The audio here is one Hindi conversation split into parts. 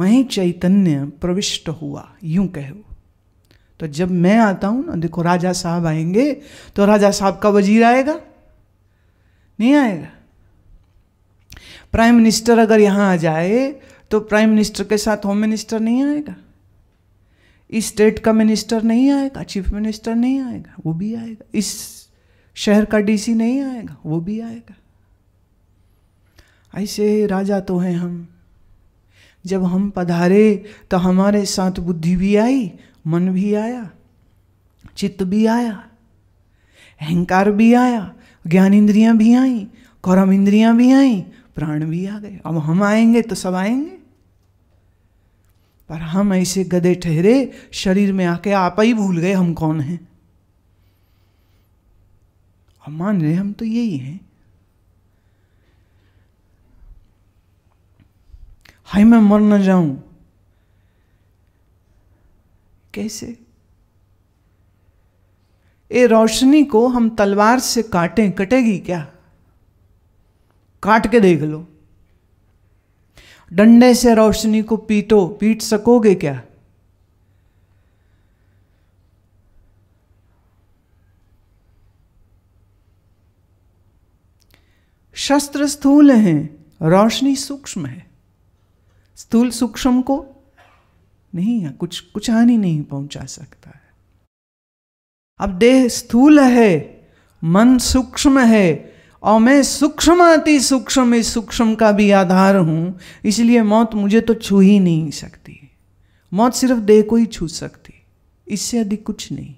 मैं चैतन्य प्रविष्ट हुआ यूं कहो तो जब मैं आता हूं ना देखो राजा साहब आएंगे तो राजा साहब का वजीर आएगा नहीं आएगा प्राइम मिनिस्टर अगर यहां आ जाए तो प्राइम मिनिस्टर के साथ होम मिनिस्टर नहीं आएगा इस स्टेट का मिनिस्टर नहीं आएगा चीफ मिनिस्टर नहीं आएगा वो भी आएगा इस शहर का डीसी नहीं आएगा वो भी आएगा ऐसे राजा तो हैं हम जब हम पधारे तो हमारे साथ बुद्धि भी आई मन भी आया चित्त भी आया अहंकार भी आया ज्ञान इंद्रियां भी आई कौरम इंद्रियां भी आई प्राण भी आ गए अब हम आएंगे तो सब आएंगे पर हम ऐसे गदे ठहरे शरीर में आके आप ही भूल गए हम कौन हैं हम मान रहे हम तो यही हैं हाय मैं मर ना जाऊं कैसे ए रोशनी को हम तलवार से काटें कटेगी क्या काट के देख लो डंडे से रोशनी को पीटो पीट सकोगे क्या शस्त्र स्थूल हैं रोशनी सूक्ष्म है स्थूल सूक्ष्म को नहीं कुछ कुछ हानि नहीं पहुंचा सकता है अब देह स्थूल है मन सूक्ष्म है और मैं सूक्ष्म अति सूक्ष्म इस सूक्ष्म का भी आधार हूं इसलिए मौत मुझे तो छू ही नहीं सकती मौत सिर्फ देह को ही छू सकती इससे अधिक कुछ नहीं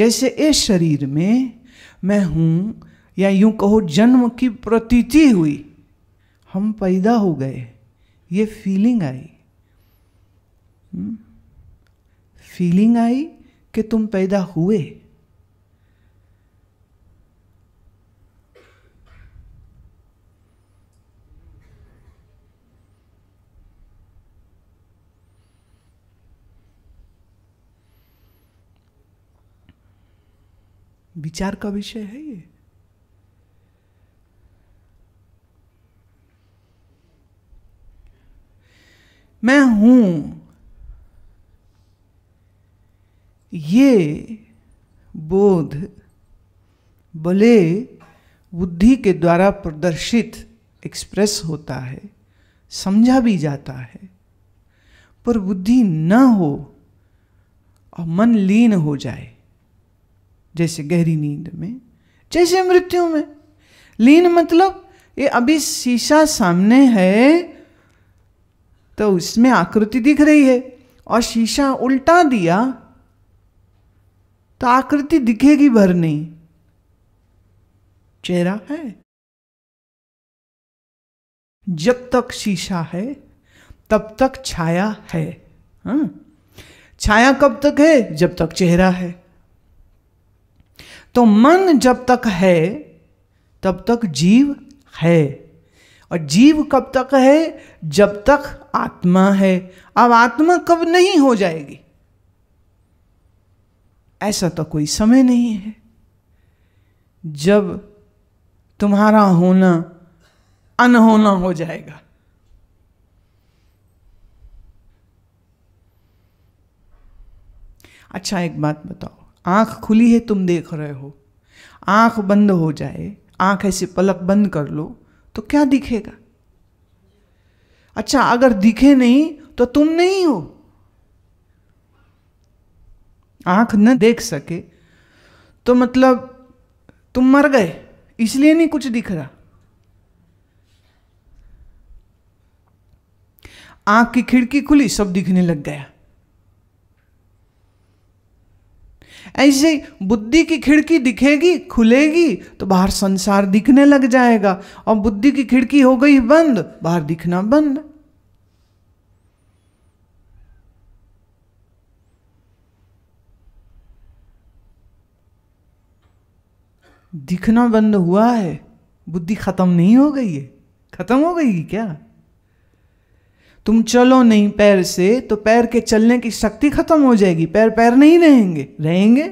जैसे इस शरीर में मैं हूं या यूं कहो जन्म की प्रतीति हुई हम पैदा हो गए ये फीलिंग आई फीलिंग हम्म? आई कि तुम पैदा हुए विचार का विषय है ये मैं हूं ये बोध भले बुद्धि के द्वारा प्रदर्शित एक्सप्रेस होता है समझा भी जाता है पर बुद्धि न हो और मन लीन हो जाए जैसे गहरी नींद में जैसे मृत्यु में लीन मतलब ये अभी शीशा सामने है तो उसमें आकृति दिख रही है और शीशा उल्टा दिया तो आकृति दिखेगी भर नहीं चेहरा है जब तक शीशा है तब तक छाया है हाँ? छाया कब तक है जब तक चेहरा है तो मन जब तक है तब तक जीव है और जीव कब तक है जब तक आत्मा है अब आत्मा कब नहीं हो जाएगी ऐसा तो कोई समय नहीं है जब तुम्हारा होना अनहोना हो जाएगा अच्छा एक बात बताओ आंख खुली है तुम देख रहे हो आंख बंद हो जाए आंख ऐसे पलक बंद कर लो तो क्या दिखेगा अच्छा अगर दिखे नहीं तो तुम नहीं हो आंख न देख सके तो मतलब तुम मर गए इसलिए नहीं कुछ दिख रहा आंख की खिड़की खुली सब दिखने लग गया ऐसे बुद्धि की खिड़की दिखेगी खुलेगी तो बाहर संसार दिखने लग जाएगा और बुद्धि की खिड़की हो गई बंद बाहर दिखना बंद दिखना बंद हुआ है बुद्धि खत्म नहीं हो गई है खत्म हो गई क्या तुम चलो नहीं पैर से तो पैर के चलने की शक्ति खत्म हो जाएगी पैर पैर नहीं रहेंगे रहेंगे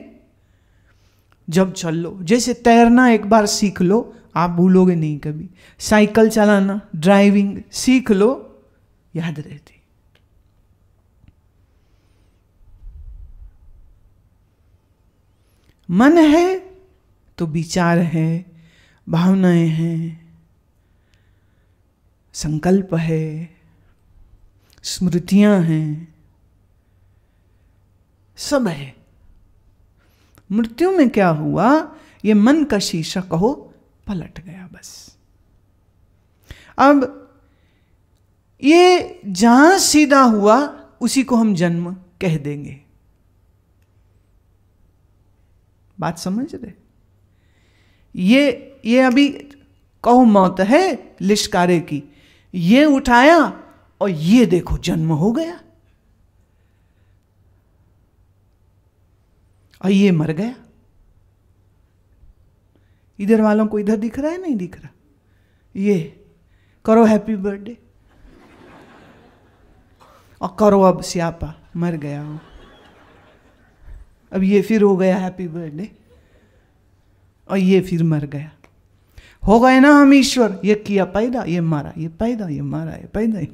जब चल लो जैसे तैरना एक बार सीख लो आप भूलोगे नहीं कभी साइकिल चलाना ड्राइविंग सीख लो याद रहती मन है तो विचार है भावनाएं हैं संकल्प है स्मृतियां हैं सब है मृत्यु में क्या हुआ ये मन का शीशा कहो पलट गया बस अब ये जहां सीधा हुआ उसी को हम जन्म कह देंगे बात समझ रहे ये ये अभी कहो मौत है लिशकारे की ये उठाया और ये देखो जन्म हो गया और ये मर गया इधर वालों को इधर दिख रहा है नहीं दिख रहा ये करो हैप्पी बर्थडे और करो अब स्यापा मर गया हूं अब ये फिर हो गया हैप्पी बर्थडे और ये फिर मर गया हो गए ना हम ईश्वर ये किया पैदा ये मारा ये पैदा ये मारा ये पैदा ये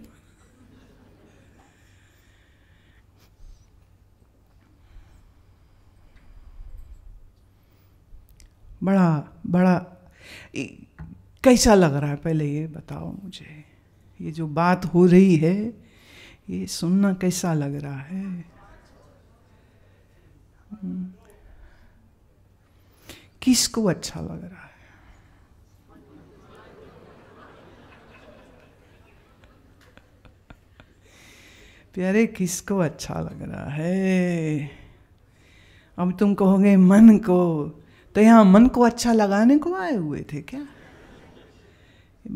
बड़ा बड़ा कैसा लग रहा है पहले ये बताओ मुझे ये जो बात हो रही है ये सुनना कैसा लग रहा है हम्म। किसको अच्छा लग रहा है प्यारे किसको अच्छा लग रहा है अब तुम कहोगे मन को तो यहाँ मन को अच्छा लगाने को आए हुए थे क्या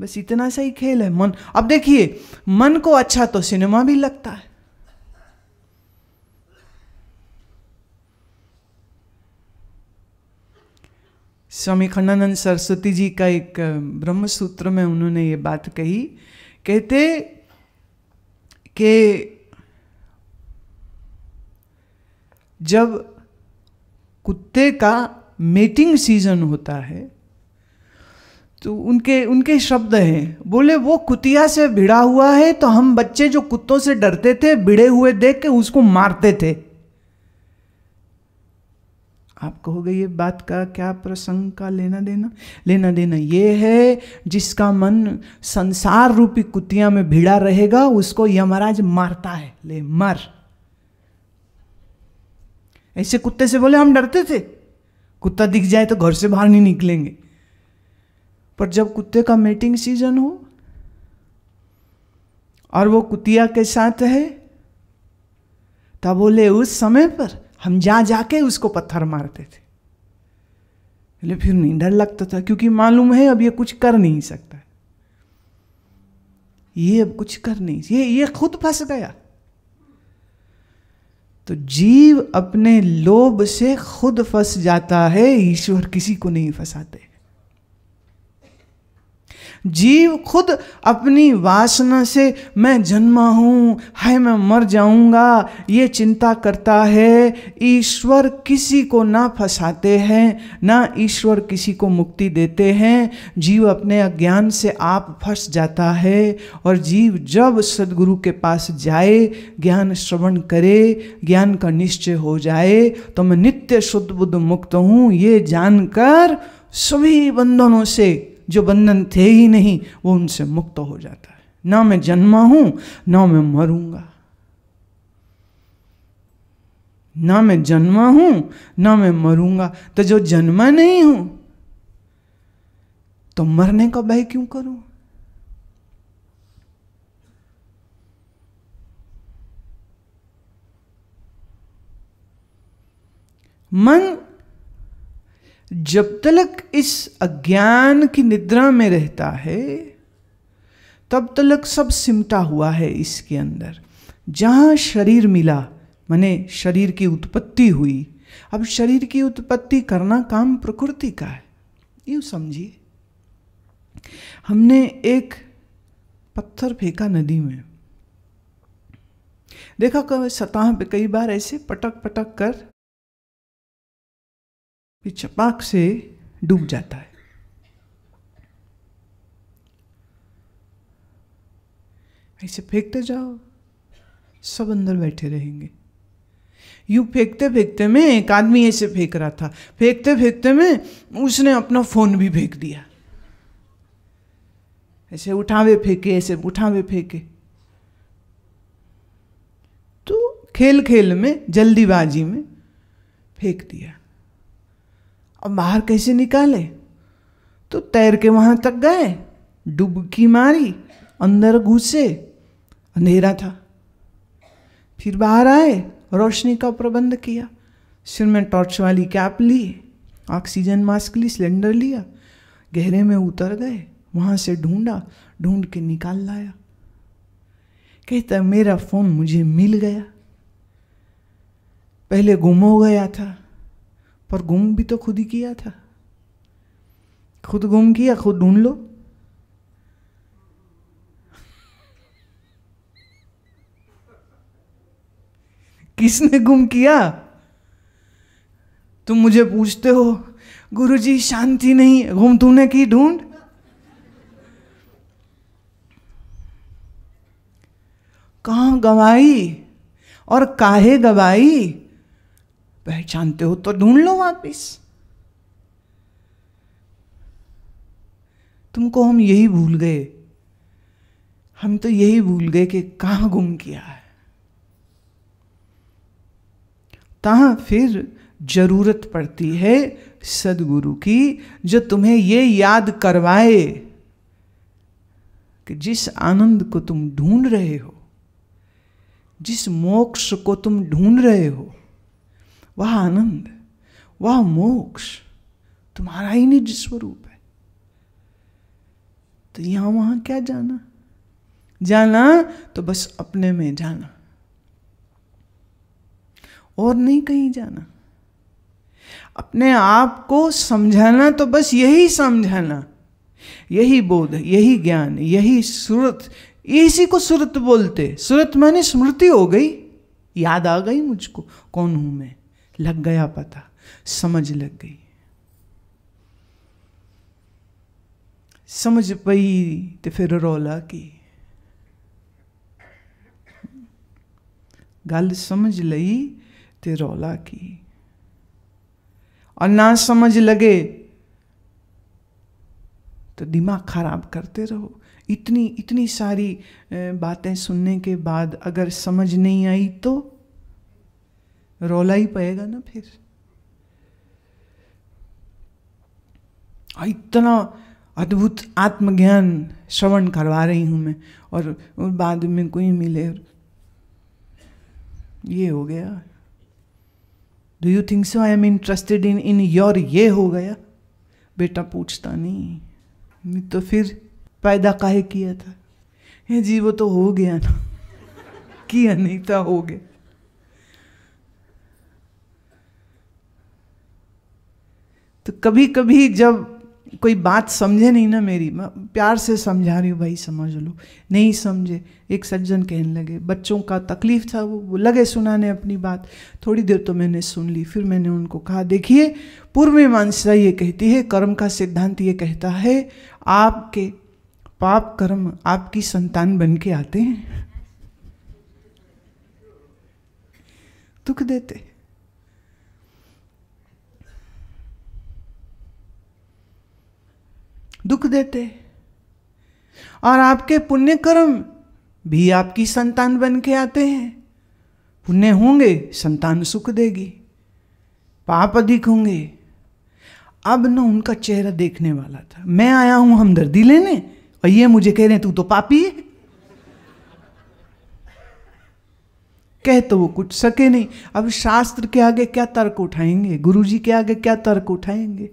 बस इतना सा ही खेल है मन अब देखिए मन को अच्छा तो सिनेमा भी लगता है स्वामी खंडानंद सरस्वती जी का एक ब्रह्म सूत्र में उन्होंने ये बात कही कहते के जब कुत्ते का मेटिंग सीजन होता है तो उनके उनके शब्द हैं बोले वो कुतिया से भिड़ा हुआ है तो हम बच्चे जो कुत्तों से डरते थे भिड़े हुए देख के उसको मारते थे आप कहोगे ये बात का क्या प्रसंग का लेना देना लेना देना ये है जिसका मन संसार रूपी कुतिया में भिड़ा रहेगा उसको यमराज मारता है ले मर ऐसे कुत्ते से बोले हम डरते थे कुत्ता दिख जाए तो घर से बाहर नहीं निकलेंगे पर जब कुत्ते का मेटिंग सीजन हो और वो कुतिया के साथ है तब बोले उस समय पर हम जा जाके उसको पत्थर मारते थे बोले फिर नहीं डर लगता था क्योंकि मालूम है अब ये कुछ कर नहीं सकता ये अब कुछ कर नहीं ये ये खुद फंस गया तो जीव अपने लोभ से खुद फंस जाता है ईश्वर किसी को नहीं फंसाते जीव खुद अपनी वासना से मैं जन्मा हूँ हाय मैं मर जाऊँगा ये चिंता करता है ईश्वर किसी को ना फंसाते हैं ना ईश्वर किसी को मुक्ति देते हैं जीव अपने अज्ञान से आप फंस जाता है और जीव जब सदगुरु के पास जाए ज्ञान श्रवण करे ज्ञान का निश्चय हो जाए तो मैं नित्य शुद्ध बुद्ध मुक्त हूँ ये जानकर सभी बंधनों से जो बंधन थे ही नहीं वो उनसे मुक्त हो जाता है ना मैं जन्मा हूं ना मैं मरूंगा ना मैं जन्मा हूं ना मैं मरूंगा तो जो जन्मा नहीं हूं तो मरने का भय क्यों करूं मन जब तलक इस अज्ञान की निद्रा में रहता है तब तलक सब सिमटा हुआ है इसके अंदर जहाँ शरीर मिला माने शरीर की उत्पत्ति हुई अब शरीर की उत्पत्ति करना काम प्रकृति का है यूँ समझिए हमने एक पत्थर फेंका नदी में देखा कभी सतह पे कई बार ऐसे पटक पटक कर भी चपाक से डूब जाता है ऐसे फेंकते जाओ सब अंदर बैठे रहेंगे यूं फेंकते फेंकते में एक आदमी ऐसे फेंक रहा था फेंकते फेंकते में उसने अपना फ़ोन भी फेंक दिया ऐसे उठावे फेंके ऐसे उठावे फेंके तो खेल खेल में जल्दीबाजी में फेंक दिया अब बाहर कैसे निकाले तो तैर के वहाँ तक गए डुबकी मारी अंदर घुसे अंधेरा था फिर बाहर आए रोशनी का प्रबंध किया सिर में टॉर्च वाली कैप ली ऑक्सीजन मास्क ली सिलेंडर लिया गहरे में उतर गए वहाँ से ढूंढा ढूंढ के निकाल लाया कहता मेरा फ़ोन मुझे मिल गया पहले गुम हो गया था पर गुम भी तो खुद ही किया था खुद गुम किया खुद ढूंढ लो किसने गुम किया तुम मुझे पूछते हो गुरुजी शांति नहीं गुम तूने की ढूंढ कहा गवाई और काहे गवाई पहचानते हो तो ढूंढ लो वापिस तुमको हम यही भूल गए हम तो यही भूल गए कि कहाँ गुम किया है तहाँ फिर जरूरत पड़ती है सदगुरु की जो तुम्हें ये याद करवाए कि जिस आनंद को तुम ढूंढ रहे हो जिस मोक्ष को तुम ढूंढ रहे हो वह आनंद वह मोक्ष तुम्हारा ही निज स्वरूप है तो यहां वहां क्या जाना जाना तो बस अपने में जाना और नहीं कहीं जाना अपने आप को समझाना तो बस यही समझाना यही बोध यही ज्ञान यही सुरत इसी को सुरत बोलते सुरत माने स्मृति हो गई याद आ गई मुझको कौन हूं मैं लग गया पता समझ लग गई समझ पई तो फिर रौला की गल समझ ली तो रौला की और ना समझ लगे तो दिमाग खराब करते रहो इतनी इतनी सारी बातें सुनने के बाद अगर समझ नहीं आई तो रोला ही पड़ेगा ना फिर इतना अद्भुत आत्मज्ञान श्रवण करवा रही हूं मैं और, और बाद में कोई मिले ये हो गया do you think so I am interested in in your ये हो गया बेटा पूछता नहीं मैं तो फिर पैदा काहे किया था ये जी वो तो हो गया ना किया नहीं था हो गया तो कभी कभी जब कोई बात समझे नहीं ना मेरी मैं प्यार से समझा रही हूँ भाई समझ लो नहीं समझे एक सज्जन कहने लगे बच्चों का तकलीफ था वो वो लगे सुनाने अपनी बात थोड़ी देर तो मैंने सुन ली फिर मैंने उनको कहा देखिए पूर्व मीमांसा ये कहती है कर्म का सिद्धांत ये कहता है आपके पाप कर्म आपकी संतान बन के आते हैं दुख देते हैं दुख देते और आपके पुण्य कर्म भी आपकी संतान बन के आते हैं पुण्य होंगे संतान सुख देगी पाप अधिक होंगे अब ना उनका चेहरा देखने वाला था मैं आया हूं हमदर्दी लेने और ये मुझे कह रहे तू तो पापी है कह तो वो कुछ सके नहीं अब शास्त्र के आगे क्या तर्क उठाएंगे गुरुजी के आगे क्या तर्क उठाएंगे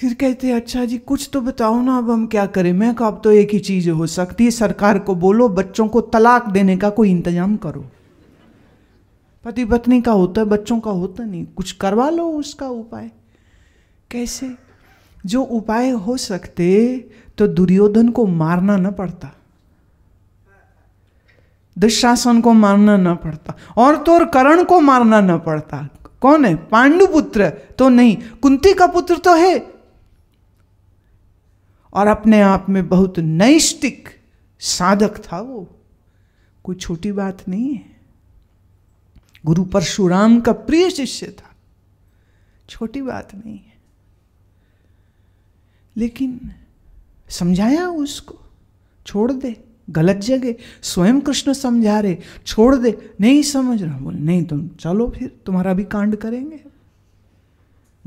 फिर कहते अच्छा जी कुछ तो बताओ ना अब हम क्या करें मैं कहा अब तो एक ही चीज़ हो सकती है सरकार को बोलो बच्चों को तलाक देने का कोई इंतजाम करो पति पत्नी का होता है बच्चों का होता नहीं कुछ करवा लो उसका उपाय कैसे जो उपाय हो सकते तो दुर्योधन को मारना ना पड़ता दुशासन को मारना न पड़ता और तो और करण को मारना न पड़ता कौन है पांडु पुत्र तो नहीं कुंती का पुत्र तो है और अपने आप में बहुत नैष्टिक साधक था वो कोई छोटी बात नहीं है गुरु परशुराम का प्रिय शिष्य था छोटी बात नहीं है लेकिन समझाया उसको छोड़ दे गलत जगह स्वयं कृष्ण समझा रहे छोड़ दे नहीं समझ रहा बोले नहीं तुम चलो फिर तुम्हारा भी कांड करेंगे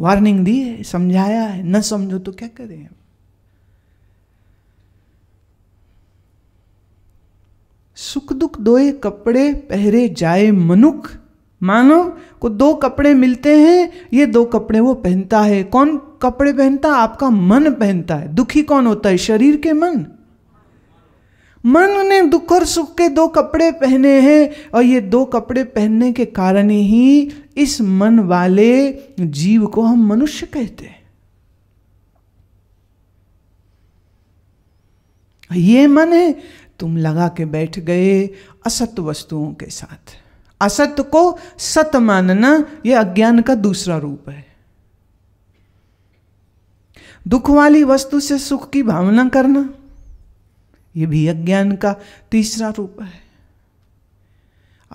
वार्निंग दी है समझाया है न समझो तो क्या करें सुख दुख दोए कपड़े पहरे जाए मनुख मानव को दो कपड़े मिलते हैं ये दो कपड़े वो पहनता है कौन कपड़े पहनता आपका मन पहनता है दुखी कौन होता है शरीर के मन मन ने दुख और सुख के दो कपड़े पहने हैं और ये दो कपड़े पहनने के कारण ही इस मन वाले जीव को हम मनुष्य कहते हैं ये मन है तुम लगा के बैठ गए असत वस्तुओं के साथ असत को सत मानना यह अज्ञान का दूसरा रूप है दुख वाली वस्तु से सुख की भावना करना यह भी अज्ञान का तीसरा रूप है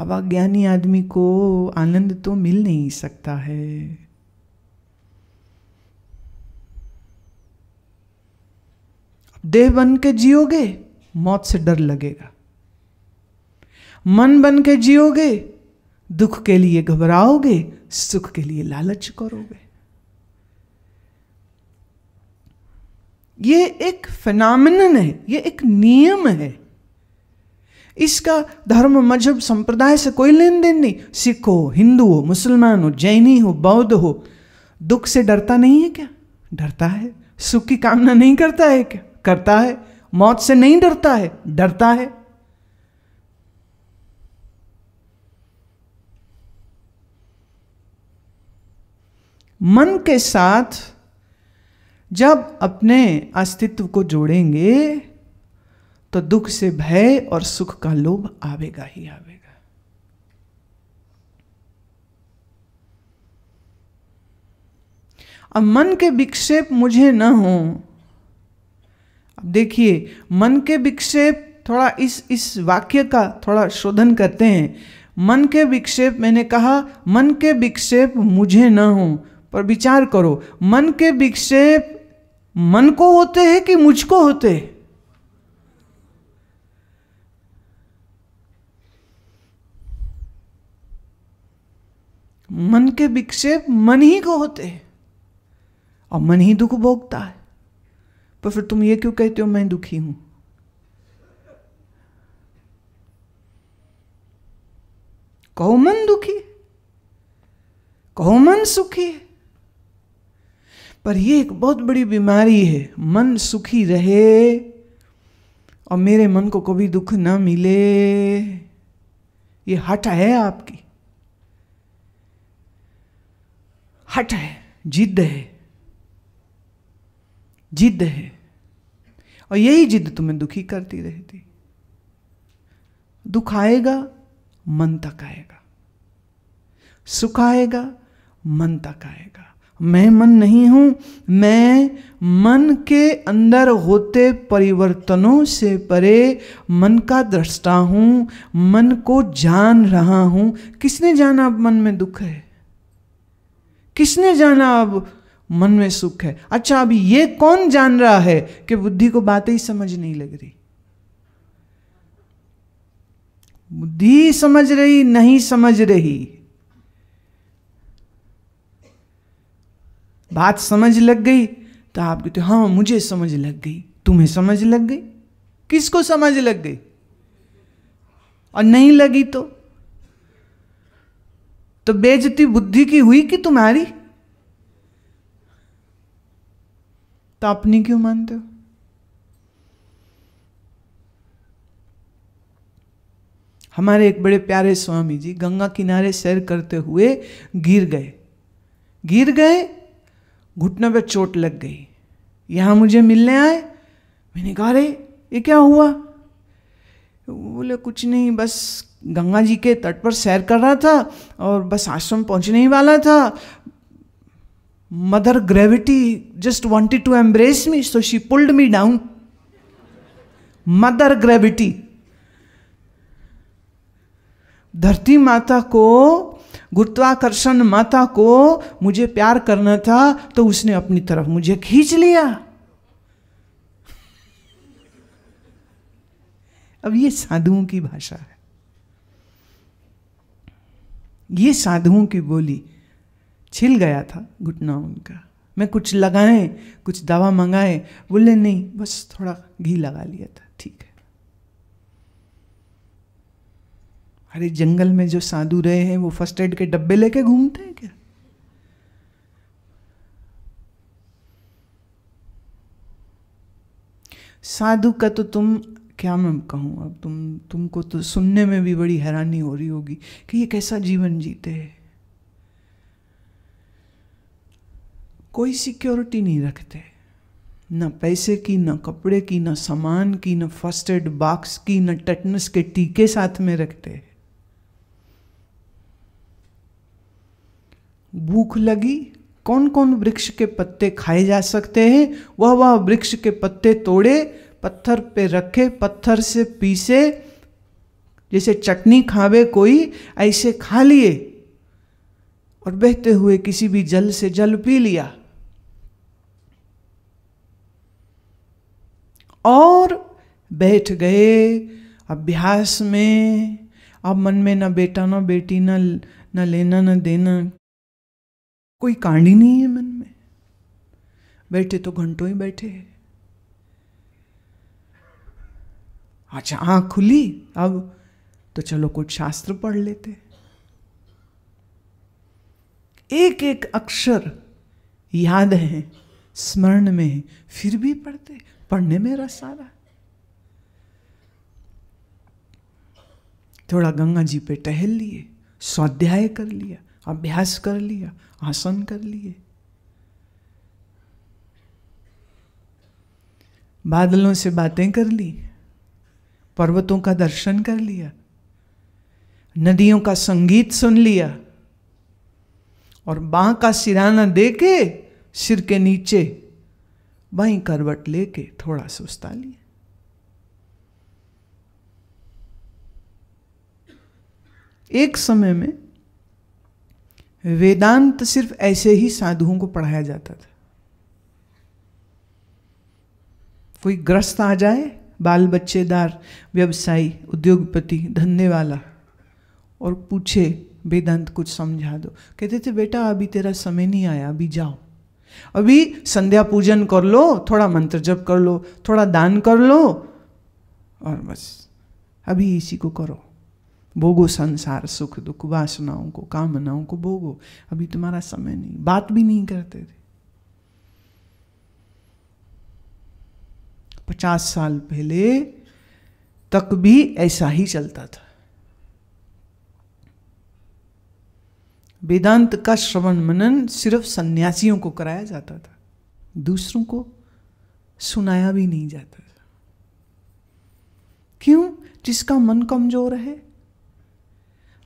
अब अज्ञानी आदमी को आनंद तो मिल नहीं सकता है देह बन के जियोगे मौत से डर लगेगा मन बन के जियोगे दुख के लिए घबराओगे सुख के लिए लालच करोगे ये एक फिनामिन है ये एक नियम है इसका धर्म मजहब संप्रदाय से कोई लेन देन नहीं सिख हो हिंदू हो मुसलमान हो जैनी हो बौद्ध हो दुख से डरता नहीं है क्या डरता है सुख की कामना नहीं करता है क्या करता है मौत से नहीं डरता है डरता है मन के साथ जब अपने अस्तित्व को जोड़ेंगे तो दुख से भय और सुख का लोभ आवेगा ही आवेगा अब मन के विक्षेप मुझे न हों देखिए मन के विक्षेप थोड़ा इस इस वाक्य का थोड़ा शोधन करते हैं मन के विक्षेप मैंने कहा मन के विक्षेप मुझे न हो पर विचार करो मन के विक्षेप मन को होते हैं कि मुझको होते हैं मन के विक्षेप मन ही को होते हैं और मन ही दुख भोगता है पर फिर तुम ये क्यों कहते हो मैं दुखी हूं कहो मन दुखी कहो मन सुखी पर यह एक बहुत बड़ी बीमारी है मन सुखी रहे और मेरे मन को कभी दुख ना मिले ये हट है आपकी हट है जिद है जिद है और यही जिद तुम्हें दुखी करती रहती दुख आएगा मन तक आएगा सुख आएगा मन तक आएगा मैं मन नहीं हूं मैं मन के अंदर होते परिवर्तनों से परे मन का दृष्टा हूं मन को जान रहा हूं किसने जाना अब मन में दुख है किसने जाना अब मन में सुख है अच्छा अभी ये कौन जान रहा है कि बुद्धि को बातें ही समझ नहीं लग रही बुद्धि समझ रही नहीं समझ रही बात समझ लग गई तो आप कहते हाँ मुझे समझ लग गई तुम्हें समझ लग गई किसको समझ लग गई और नहीं लगी तो तो बेजती बुद्धि की हुई कि तुम्हारी तो आप नहीं क्यों मानते हो हमारे एक बड़े प्यारे स्वामी जी गंगा किनारे सैर करते हुए गिर गए गिर गए घुटने पर चोट लग गई यहां मुझे मिलने आए मैंने कहा अरे ये क्या हुआ बोले कुछ नहीं बस गंगा जी के तट पर सैर कर रहा था और बस आश्रम पहुंचने ही वाला था mother gravity just wanted to embrace me so she pulled me down mother gravity धरती माता को गुरुत्वाकर्षण माता को मुझे प्यार करना था तो उसने अपनी तरफ मुझे खींच लिया अब ये साधुओं की भाषा है ये साधुओं की बोली छिल गया था घुटना उनका मैं कुछ लगाए कुछ दवा मंगाए बोले नहीं बस थोड़ा घी लगा लिया था ठीक है अरे जंगल में जो साधु रहे हैं वो फर्स्ट एड के डब्बे लेके घूमते हैं क्या साधु का तो तुम क्या मैं कहूँ अब तुम तुमको तो सुनने में भी बड़ी हैरानी हो रही होगी कि ये कैसा जीवन जीते हैं कोई सिक्योरिटी नहीं रखते न पैसे की न कपड़े की न सामान की न फर्स्ट एड बॉक्स की न टेटनस के टीके साथ में रखते भूख लगी कौन कौन वृक्ष के पत्ते खाए जा सकते हैं वह वह वृक्ष के पत्ते तोड़े पत्थर पे रखे पत्थर से पीसे जैसे चटनी खावे कोई ऐसे खा लिए और बहते हुए किसी भी जल से जल पी लिया और बैठ गए अभ्यास में अब मन में ना बेटा ना बेटी ना ना लेना ना देना कोई कांड ही नहीं है मन में बैठे तो घंटों ही बैठे अच्छा आँख खुली अब तो चलो कुछ शास्त्र पढ़ लेते एक एक अक्षर याद है स्मरण में फिर भी पढ़ते पढ़ने में रस आ रहा थोड़ा गंगा जी पे टहल लिए स्वाध्याय कर लिया अभ्यास कर लिया आसन कर लिए बादलों से बातें कर ली पर्वतों का दर्शन कर लिया नदियों का संगीत सुन लिया और बाह का सिराना देके सिर के नीचे वहीं करवट लेके थोड़ा सुस्ता लिए एक समय में वेदांत सिर्फ ऐसे ही साधुओं को पढ़ाया जाता था कोई ग्रस्त आ जाए बाल बच्चेदार व्यवसायी उद्योगपति धन्य वाला और पूछे वेदांत कुछ समझा दो कहते थे बेटा अभी तेरा समय नहीं आया अभी जाओ अभी संध्या पूजन कर लो थोड़ा मंत्र जप कर लो थोड़ा दान कर लो और बस अभी इसी को करो भोगो संसार सुख दुख वासनाओं को कामनाओं को भोगो अभी तुम्हारा समय नहीं बात भी नहीं करते थे पचास साल पहले तक भी ऐसा ही चलता था वेदांत का श्रवण मनन सिर्फ सन्यासियों को कराया जाता था दूसरों को सुनाया भी नहीं जाता था क्यों जिसका मन कमजोर है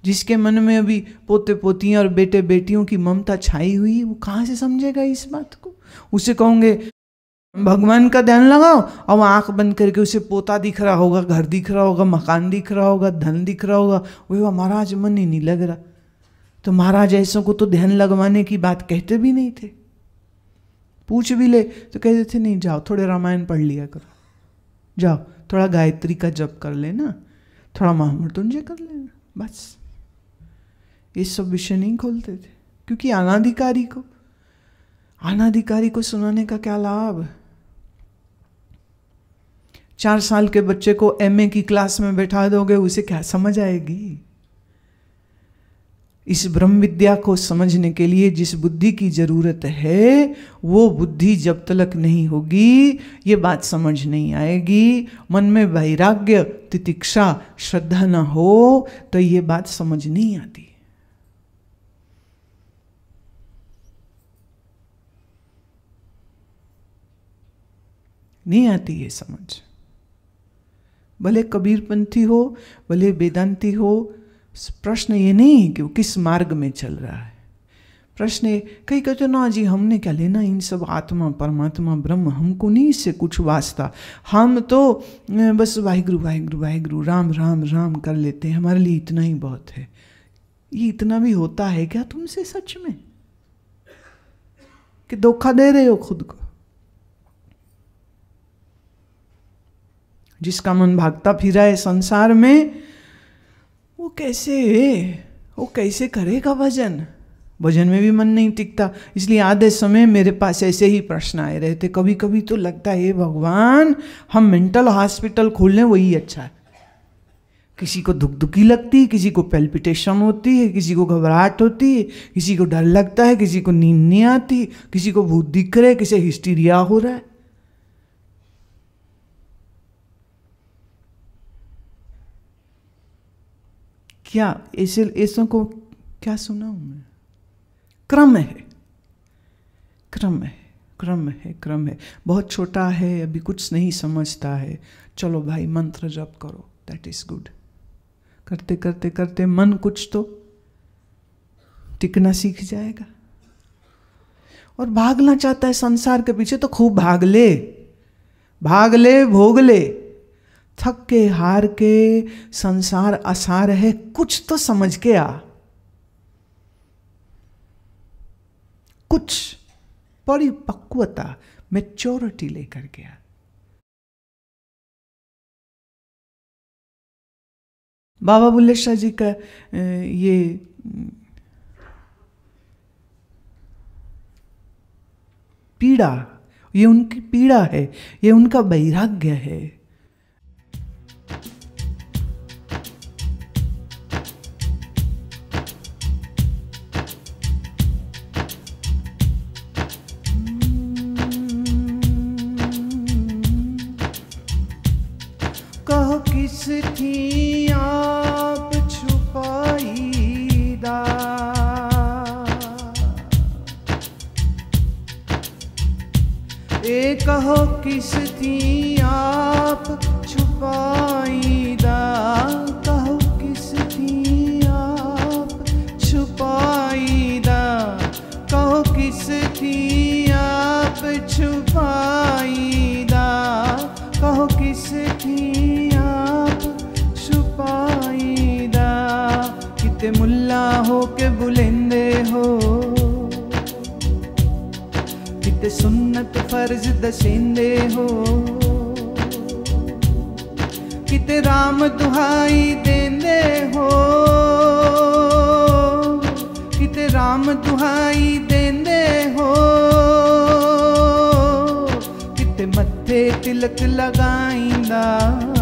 जिसके मन में अभी पोते पोतियां और बेटे बेटियों की ममता छाई हुई वो कहाँ से समझेगा इस बात को उसे कहोगे भगवान का ध्यान लगाओ और आंख बंद करके उसे पोता दिख रहा होगा घर दिख रहा होगा मकान दिख रहा होगा धन दिख रहा होगा वही महाराज मन ही नहीं लग रहा तो महाराज ऐसों को तो ध्यान लगवाने की बात कहते भी नहीं थे पूछ भी ले तो कहते थे नहीं जाओ थोड़े रामायण पढ़ लिया करो जाओ थोड़ा गायत्री का जप कर लेना थोड़ा महामृत्युंजय कर लेना बस ये सब विषय नहीं खोलते थे क्योंकि अनाधिकारी को अनाधिकारी को सुनाने का क्या लाभ चार साल के बच्चे को एमए की क्लास में बैठा दोगे उसे क्या समझ आएगी इस ब्रह्म विद्या को समझने के लिए जिस बुद्धि की जरूरत है वो बुद्धि जब तलक नहीं होगी ये बात समझ नहीं आएगी मन में वैराग्य तितिक्षा श्रद्धा ना हो तो ये बात समझ नहीं आती नहीं आती ये समझ भले कबीरपंथी हो भले वेदांती हो प्रश्न ये नहीं है कि वो किस मार्ग में चल रहा है प्रश्न कई कहते ना जी हमने क्या लेना इन सब आत्मा परमात्मा ब्रह्म हमको नहीं इससे कुछ वास्ता हम तो बस वाहिगुरु वाहिगुरु वाहिगुरु राम राम राम कर लेते हैं हमारे लिए इतना ही बहुत है ये इतना भी होता है क्या तुमसे सच में कि धोखा दे रहे हो खुद को जिसका मन भागता फिरा है संसार में वो कैसे वो कैसे करेगा भजन भजन में भी मन नहीं टिकता इसलिए आधे समय मेरे पास ऐसे ही प्रश्न आए रहते कभी कभी तो लगता है भगवान हम मेंटल हॉस्पिटल खोल लें वही अच्छा है किसी को दुख दुखी लगती है किसी को पेल्पिटेशन होती है किसी को घबराहट होती है किसी को डर लगता है किसी को नींद नहीं आती किसी को भूत दिख रहे किसी हिस्टीरिया हो रहा है क्या ऐसे ऐसों को क्या सुनाऊं मैं क्रम है क्रम है क्रम है क्रम है बहुत छोटा है अभी कुछ नहीं समझता है चलो भाई मंत्र जप करो दैट इज गुड करते करते करते मन कुछ तो टिकना सीख जाएगा और भागना चाहता है संसार के पीछे तो खूब भाग ले भाग ले भोग ले थक के हार के संसार आसार है कुछ तो समझ के आ कुछ परिपक्वता मेच्योरिटी लेकर के आ बाबा बुल्ले शाह जी का ये पीड़ा ये उनकी पीड़ा है ये उनका वैराग्य है ਦਰਜ ਦਸ਼ਿੰਦੇ ਹੋ ਕਿਤੇ RAM ਦੁਹਾਈ ਦਿੰਦੇ ਹੋ ਕਿਤੇ RAM ਦੁਹਾਈ ਦਿੰਦੇ ਹੋ ਕਿਤੇ ਮੱਥੇ ਤਿਲਕ ਲਗਾਈਂਦਾ